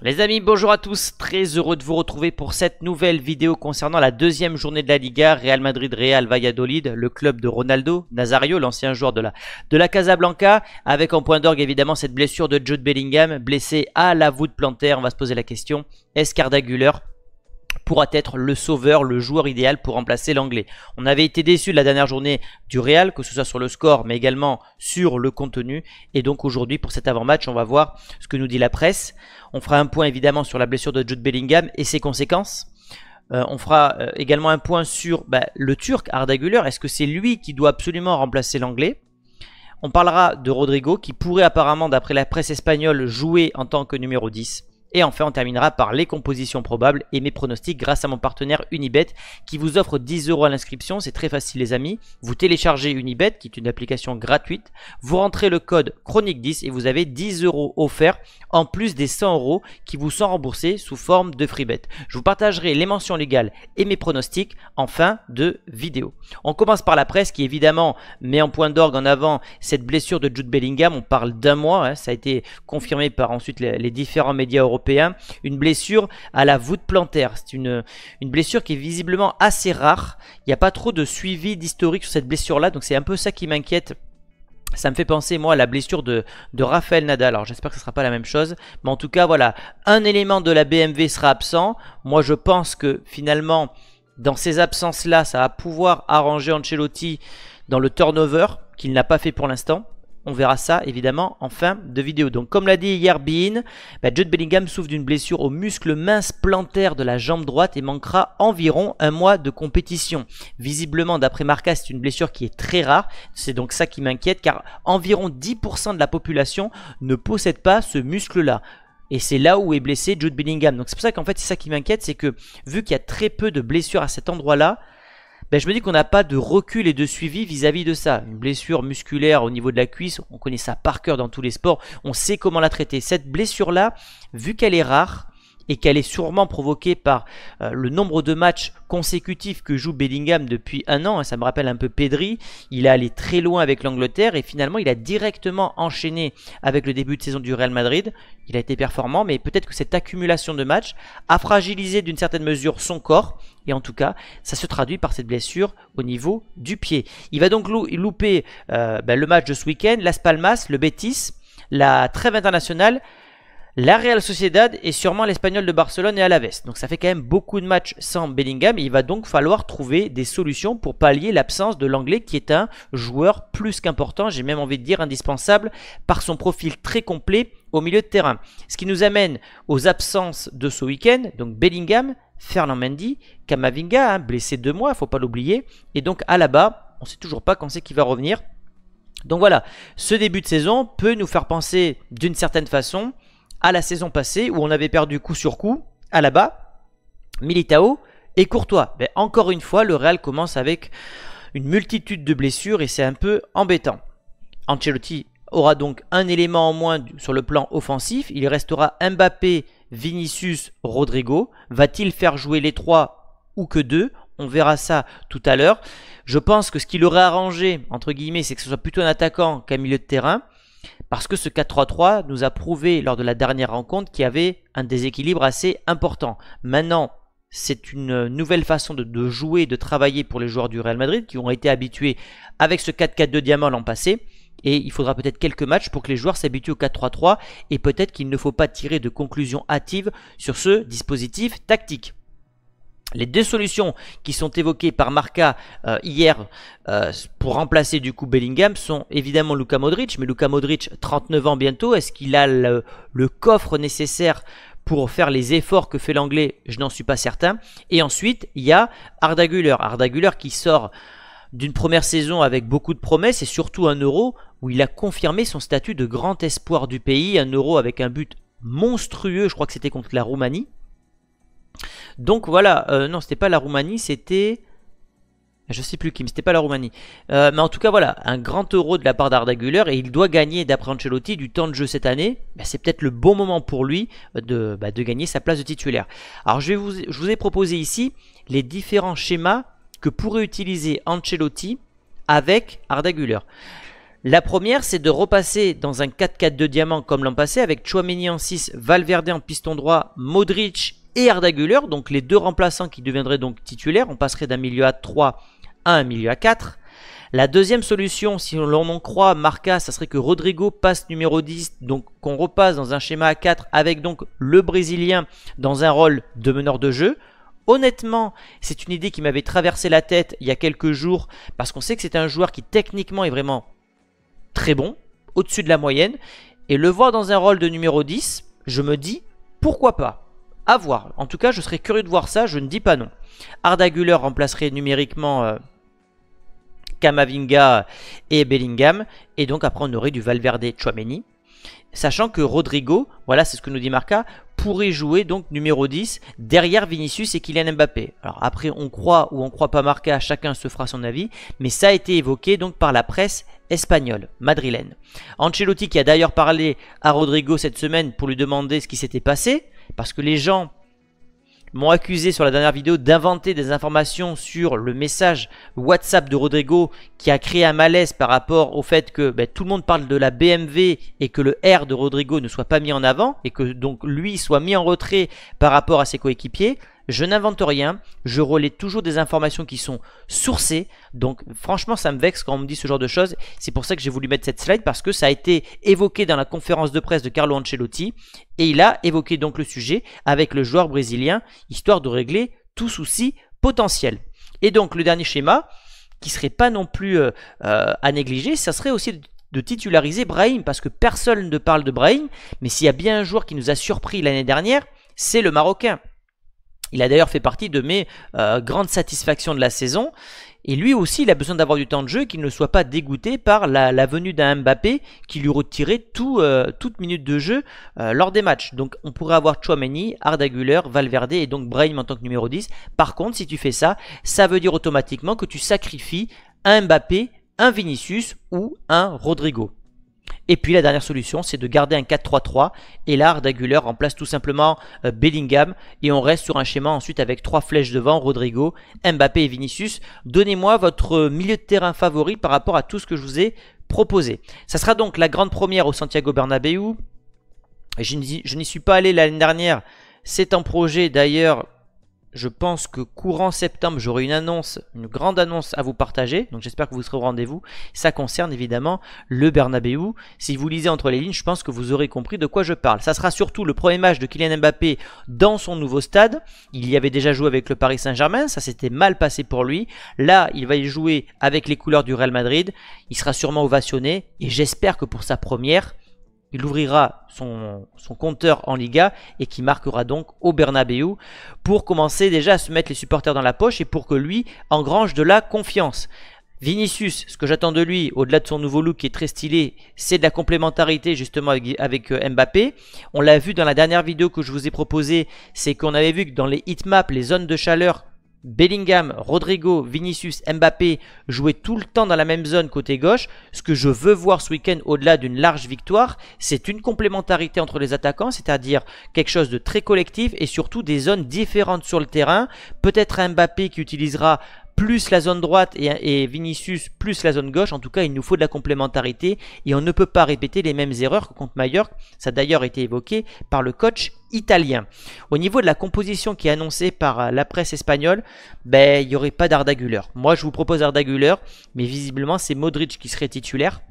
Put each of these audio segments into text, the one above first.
Les amis, bonjour à tous, très heureux de vous retrouver pour cette nouvelle vidéo concernant la deuxième journée de la Liga, Real Madrid, Real Valladolid, le club de Ronaldo, Nazario, l'ancien joueur de la, de la Casablanca, avec en point d'orgue évidemment cette blessure de Jude Bellingham, blessé à la voûte plantaire, on va se poser la question, est-ce pourra être le sauveur, le joueur idéal pour remplacer l'anglais. On avait été déçu de la dernière journée du Real, que ce soit sur le score, mais également sur le contenu. Et donc aujourd'hui, pour cet avant-match, on va voir ce que nous dit la presse. On fera un point évidemment sur la blessure de Jude Bellingham et ses conséquences. Euh, on fera euh, également un point sur bah, le Turc, Arda Est-ce que c'est lui qui doit absolument remplacer l'anglais On parlera de Rodrigo, qui pourrait apparemment, d'après la presse espagnole, jouer en tant que numéro 10. Et enfin, on terminera par les compositions probables et mes pronostics grâce à mon partenaire Unibet qui vous offre 10 euros à l'inscription. C'est très facile, les amis. Vous téléchargez Unibet qui est une application gratuite. Vous rentrez le code Chronique10 et vous avez 10 euros offerts en plus des 100 euros qui vous sont remboursés sous forme de Freebet. Je vous partagerai les mentions légales et mes pronostics en fin de vidéo. On commence par la presse qui évidemment met en point d'orgue en avant cette blessure de Jude Bellingham. On parle d'un mois. Hein. Ça a été confirmé par ensuite les, les différents médias européens une blessure à la voûte plantaire. C'est une, une blessure qui est visiblement assez rare. Il n'y a pas trop de suivi d'historique sur cette blessure-là, donc c'est un peu ça qui m'inquiète. Ça me fait penser, moi, à la blessure de, de Rafael Nadal. Alors, j'espère que ce ne sera pas la même chose. Mais en tout cas, voilà, un élément de la BMW sera absent. Moi, je pense que finalement, dans ces absences-là, ça va pouvoir arranger Ancelotti dans le turnover qu'il n'a pas fait pour l'instant. On verra ça évidemment en fin de vidéo. Donc comme l'a dit hier Bean, Jude Bellingham souffre d'une blessure au muscle mince plantaire de la jambe droite et manquera environ un mois de compétition. Visiblement d'après Marca c'est une blessure qui est très rare, c'est donc ça qui m'inquiète car environ 10% de la population ne possède pas ce muscle-là. Et c'est là où est blessé Jude Bellingham. Donc c'est pour ça qu'en fait c'est ça qui m'inquiète, c'est que vu qu'il y a très peu de blessures à cet endroit-là, ben, je me dis qu'on n'a pas de recul et de suivi vis-à-vis -vis de ça. Une blessure musculaire au niveau de la cuisse, on connaît ça par cœur dans tous les sports, on sait comment la traiter. Cette blessure-là, vu qu'elle est rare, et qu'elle est sûrement provoquée par euh, le nombre de matchs consécutifs que joue Bellingham depuis un an. Hein, ça me rappelle un peu Pedri. Il est allé très loin avec l'Angleterre et finalement il a directement enchaîné avec le début de saison du Real Madrid. Il a été performant, mais peut-être que cette accumulation de matchs a fragilisé d'une certaine mesure son corps. Et en tout cas, ça se traduit par cette blessure au niveau du pied. Il va donc louper euh, ben, le match de ce week-end, Las Palmas, le Betis, la trêve internationale, la Real Sociedad est sûrement l'Espagnol de Barcelone et à la veste. Donc ça fait quand même beaucoup de matchs sans Bellingham. Il va donc falloir trouver des solutions pour pallier l'absence de l'Anglais qui est un joueur plus qu'important, j'ai même envie de dire indispensable, par son profil très complet au milieu de terrain. Ce qui nous amène aux absences de ce week-end, donc Bellingham, Fernand Mendy, Kamavinga, hein, blessé deux mois, il faut pas l'oublier, et donc à bas, on ne sait toujours pas quand c'est qu'il va revenir. Donc voilà, ce début de saison peut nous faire penser d'une certaine façon à la saison passée où on avait perdu coup sur coup, à la bas, Militao et Courtois. Mais encore une fois, le Real commence avec une multitude de blessures et c'est un peu embêtant. Ancelotti aura donc un élément en moins sur le plan offensif. Il restera Mbappé, Vinicius, Rodrigo. Va-t-il faire jouer les trois ou que deux On verra ça tout à l'heure. Je pense que ce qu'il aurait arrangé, entre guillemets, c'est que ce soit plutôt un attaquant qu'un milieu de terrain. Parce que ce 4-3-3 nous a prouvé lors de la dernière rencontre qu'il y avait un déséquilibre assez important. Maintenant, c'est une nouvelle façon de, jouer, de travailler pour les joueurs du Real Madrid qui ont été habitués avec ce 4-4-2 diamant l'an passé. Et il faudra peut-être quelques matchs pour que les joueurs s'habituent au 4-3-3 et peut-être qu'il ne faut pas tirer de conclusions hâtives sur ce dispositif tactique. Les deux solutions qui sont évoquées par Marca euh, hier euh, pour remplacer du coup Bellingham sont évidemment Luca Modric, mais Luka Modric, 39 ans bientôt, est-ce qu'il a le, le, coffre nécessaire pour faire les efforts que fait l'anglais Je n'en suis pas certain. Et ensuite, il y a Arda Güler. Arda Güler qui sort d'une première saison avec beaucoup de promesses et surtout un euro où il a confirmé son statut de grand espoir du pays, un euro avec un but monstrueux, je crois que c'était contre la Roumanie. Donc voilà, euh, non, c'était pas la Roumanie, c'était... Je sais plus qui, mais c'était pas la Roumanie. Euh, mais en tout cas, voilà, un grand euro de la part d'Arda et il doit gagner, d'après Ancelotti, du temps de jeu cette année. Bah, c'est peut-être le bon moment pour lui euh, bah, de, gagner sa place de titulaire. Alors, je, vais vous, je vous ai proposé ici les différents schémas que pourrait utiliser Ancelotti avec Arda La première, c'est de repasser dans un 4-4 de diamant comme l'an passé avec Chouameni en 6, Valverde en piston droit, Modric et donc les deux remplaçants qui deviendraient donc titulaires. On passerait d'un milieu à 3 à un milieu à 4. La deuxième solution, si l'on en croit Marca, ça serait que Rodrigo passe numéro 10, donc qu'on repasse dans un schéma à 4 avec donc le Brésilien dans un rôle de meneur de jeu. Honnêtement, c'est une idée qui m'avait traversé la tête il y a quelques jours parce qu'on sait que c'est un joueur qui techniquement est vraiment très bon, au-dessus de la moyenne, et le voir dans un rôle de numéro 10, je me dis pourquoi pas. À voir. En tout cas, je serais curieux de voir ça, je ne dis pas non. Ardaguler remplacerait numériquement euh, Kamavinga et Bellingham. Et donc après, on aurait du Valverde Chouameni. Sachant que Rodrigo, voilà c'est ce que nous dit Marca, pourrait jouer donc numéro 10 derrière Vinicius et Kylian Mbappé. Alors après on croit ou on croit pas Marca, chacun se fera son avis, mais ça a été évoqué donc par la presse espagnole, madrilène. Ancelotti qui a d'ailleurs parlé à Rodrigo cette semaine pour lui demander ce qui s'était passé, parce que les gens m'ont accusé sur la dernière vidéo d'inventer des informations sur le message WhatsApp de Rodrigo qui a créé un malaise par rapport au fait que ben, tout le monde parle de la BMW et que le R de Rodrigo ne soit pas mis en avant et que donc lui soit mis en retrait par rapport à ses coéquipiers. Je n'invente rien, je relais toujours des informations qui sont sourcées. Donc franchement, ça me vexe quand on me dit ce genre de choses. C'est pour ça que j'ai voulu mettre cette slide parce que ça a été évoqué dans la conférence de presse de Carlo Ancelotti et il a évoqué donc le sujet avec le joueur brésilien histoire de régler tout souci potentiel. Et donc le dernier schéma qui serait pas non plus euh, euh, à négliger, ça serait aussi de titulariser Brahim parce que personne ne parle de Brahim, mais s'il y a bien un joueur qui nous a surpris l'année dernière, c'est le Marocain. Il a d'ailleurs fait partie de mes euh, grandes satisfactions de la saison. Et lui aussi, il a besoin d'avoir du temps de jeu, qu'il ne soit pas dégoûté par la, venue d'un Mbappé qui lui retirait tout, euh, toute minute de jeu euh, lors des matchs. Donc on pourrait avoir Chouameni, Arda Güler, Valverde et donc Brahim en tant que numéro 10. Par contre, si tu fais ça, ça veut dire automatiquement que tu sacrifies un Mbappé, un Vinicius ou un Rodrigo. Et puis la dernière solution, c'est de garder un 4-3-3. Et là, Daguler remplace tout simplement euh, Bellingham. Et on reste sur un schéma ensuite avec trois flèches devant, Rodrigo, Mbappé et Vinicius. Donnez-moi votre milieu de terrain favori par rapport à tout ce que je vous ai proposé. Ça sera donc la grande première au Santiago Bernabéu. Je n'y suis pas allé l'année dernière. C'est un projet d'ailleurs je pense que courant septembre, j'aurai une annonce, une grande annonce à vous partager. Donc j'espère que vous serez au rendez-vous. Ça concerne évidemment le Bernabeu. Si vous lisez entre les lignes, je pense que vous aurez compris de quoi je parle. Ça sera surtout le premier match de Kylian Mbappé dans son nouveau stade. Il y avait déjà joué avec le Paris Saint-Germain, ça s'était mal passé pour lui. Là, il va y jouer avec les couleurs du Real Madrid. Il sera sûrement ovationné et j'espère que pour sa première, il ouvrira son, son, compteur en Liga et qui marquera donc au Bernabeu pour commencer déjà à se mettre les supporters dans la poche et pour que lui engrange de la confiance. Vinicius, ce que j'attends de lui, au-delà de son nouveau look qui est très stylé, c'est de la complémentarité justement avec, euh, Mbappé. On l'a vu dans la dernière vidéo que je vous ai proposée, c'est qu'on avait vu que dans les heatmaps, les zones de chaleur, Bellingham, Rodrigo, Vinicius, Mbappé jouaient tout le temps dans la même zone côté gauche. Ce que je veux voir ce week-end au-delà d'une large victoire, c'est une complémentarité entre les attaquants, c'est-à-dire quelque chose de très collectif et surtout des zones différentes sur le terrain. Peut-être Mbappé qui utilisera plus la zone droite et, Vinicius plus la zone gauche. En tout cas, il nous faut de la complémentarité et on ne peut pas répéter les mêmes erreurs que contre Mallorca. Ça a d'ailleurs été évoqué par le coach italien. Au niveau de la composition qui est annoncée par euh, la presse espagnole, ben, il n'y aurait pas d'Arda Moi, je vous propose Arda mais visiblement, c'est Modric qui serait titulaire.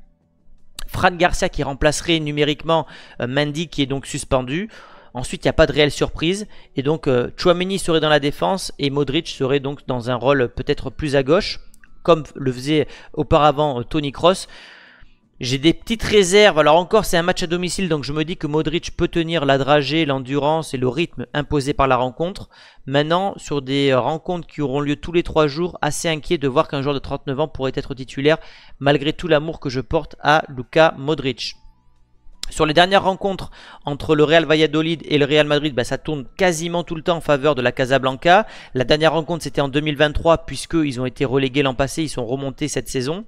Fran Garcia qui remplacerait numériquement euh, Mandy qui est donc suspendu. Ensuite, il n'y a pas de réelle surprise. Et donc, euh, Chouameni serait dans la défense et Modric serait donc dans un rôle peut-être plus à gauche, comme le faisait auparavant euh, Tony Cross. J'ai des petites réserves. Alors encore, c'est un match à domicile, donc je me dis que Modric peut tenir la dragée, l'endurance et le rythme imposé par la rencontre. Maintenant, sur des euh, rencontres qui auront lieu tous les trois jours, assez inquiet de voir qu'un joueur de 39 ans pourrait être titulaire, malgré tout l'amour que je porte à Luka Modric. Sur les dernières rencontres entre le Real Valladolid et le Real Madrid, bah, ça tourne quasiment tout le temps en faveur de la Casablanca. La dernière rencontre, c'était en 2023, puisqu'ils ont été relégués l'an passé, ils sont remontés cette saison.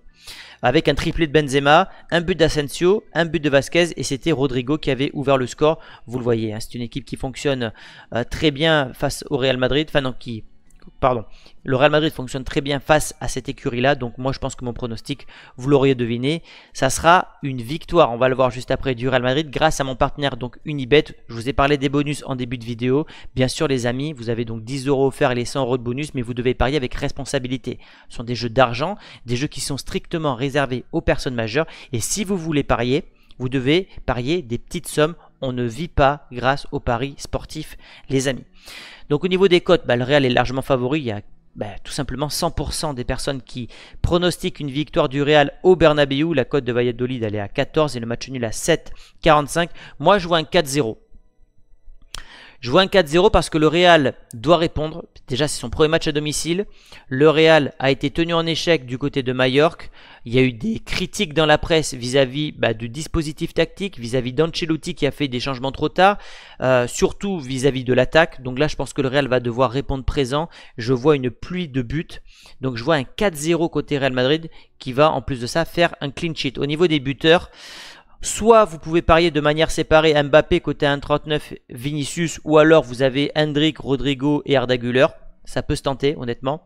Avec un triplé de Benzema, un but d'Asensio, un but de Vasquez, et c'était Rodrigo qui avait ouvert le score. Vous le voyez, hein, c'est une équipe qui fonctionne euh, très bien face au Real Madrid, enfin qui pardon, le Real Madrid fonctionne très bien face à cette écurie-là. Donc moi je pense que mon pronostic, vous l'auriez deviné, ça sera une victoire. On va le voir juste après du Real Madrid grâce à mon partenaire donc Unibet. Je vous ai parlé des bonus en début de vidéo. Bien sûr les amis, vous avez donc 10 euros offerts et les 100 euros de bonus, mais vous devez parier avec responsabilité. Ce sont des jeux d'argent, des jeux qui sont strictement réservés aux personnes majeures. Et si vous voulez parier, vous devez parier des petites sommes on ne vit pas grâce aux paris sportifs, les amis. Donc au niveau des cotes, bah, le Real est largement favori. Il y a bah, tout simplement 100% des personnes qui pronostiquent une victoire du Real au Bernabeu. La cote de Valladolid, elle est à 14 et le match nul à 7,45. Moi, je joue un 4-0. Je vois un 4-0 parce que le Real doit répondre. Déjà, c'est son premier match à domicile. Le Real a été tenu en échec du côté de Majorque. Il y a eu des critiques dans la presse vis-à-vis bah, du dispositif tactique, vis-à-vis d'Ancelotti qui a fait des changements trop tard, euh, surtout vis-à-vis -vis de l'attaque. Donc là, je pense que le Real va devoir répondre présent. Je vois une pluie de buts. Donc je vois un 4-0 côté Real Madrid qui va en plus de ça faire un clean sheet. Au niveau des buteurs, Soit vous pouvez parier de manière séparée Mbappé côté 1,39 Vinicius ou alors vous avez Hendrik, Rodrigo et Arda Ça peut se tenter honnêtement.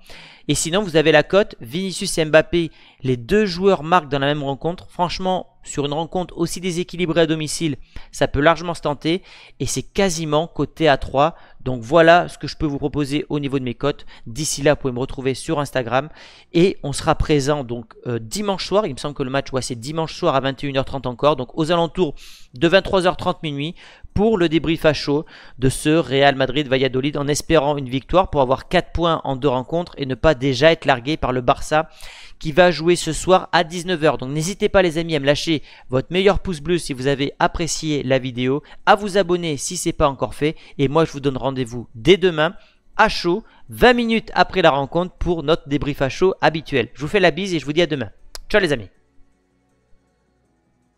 Et sinon vous avez la cote Vinicius et Mbappé, les deux joueurs marquent dans la même rencontre. Franchement, sur une rencontre aussi déséquilibrée à domicile, ça peut largement se tenter et c'est quasiment côté à 3. Donc voilà ce que je peux vous proposer au niveau de mes cotes. D'ici là, vous pouvez me retrouver sur Instagram et on sera présent donc euh, dimanche soir. Il me semble que le match, ouais, c'est dimanche soir à 21h30 encore. Donc aux alentours de 23h30 minuit, pour le débrief à chaud de ce Real Madrid-Valladolid en espérant une victoire pour avoir 4 points en deux rencontres et ne pas déjà être largué par le Barça qui va jouer ce soir à 19h. Donc n'hésitez pas les amis à me lâcher votre meilleur pouce bleu si vous avez apprécié la vidéo, à vous abonner si ce n'est pas encore fait et moi je vous donne rendez-vous dès demain à chaud 20 minutes après la rencontre pour notre débrief à chaud habituel. Je vous fais la bise et je vous dis à demain. Ciao les amis